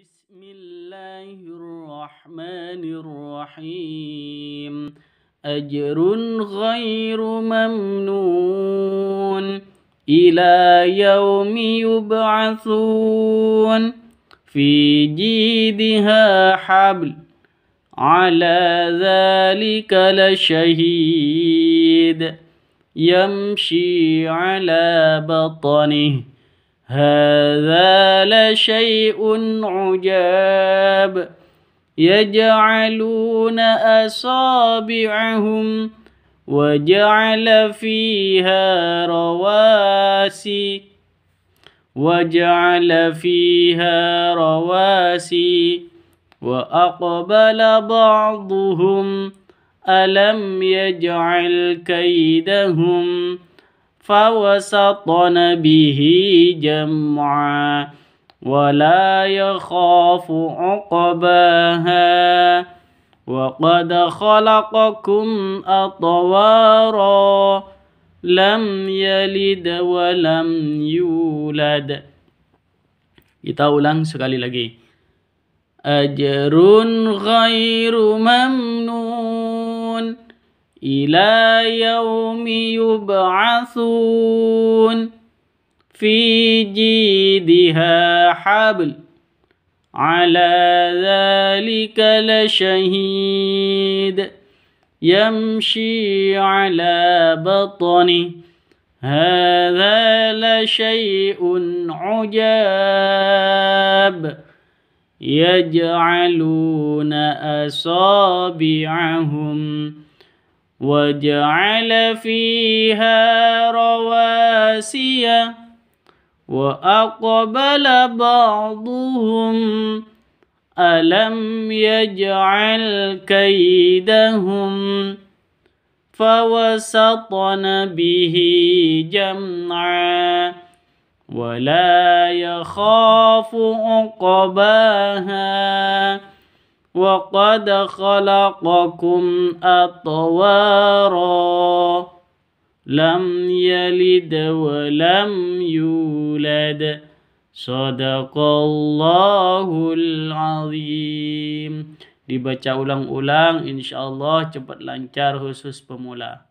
بسم الله الرحمن الرحيم أجر غير ممنون إلى يوم يبعثون في جيدها حبل على ذلك لشهيد يمشي على بطنه هذا لشيء عجاب يجعلون أصابعهم وجعل فيها رواسي وجعل فيها رواسي وأقبل بعضهم ألم يجعل كيدهم فوسطن به جمعا ولا يخاف عقباها وقد خلقكم أطوارا لم يلد ولم يولد Kita ulang sekali lagi. Ajrun ghairu mamnun إلى يوم يبعثون في جيدها حبل على ذلك لشهيد يمشي على بطن هذا لشيء عجاب يجعلون أصابعهم وجعل فيها رواسي وأقبل بعضهم ألم يجعل كيدهم فوسطن به جمعا ولا يخاف عقباها وقد خلقكم أطوارا لم يلد ولم يولد صدق الله العظيم dibaca ulang-ulang insyaallah cepat lancar khusus pemula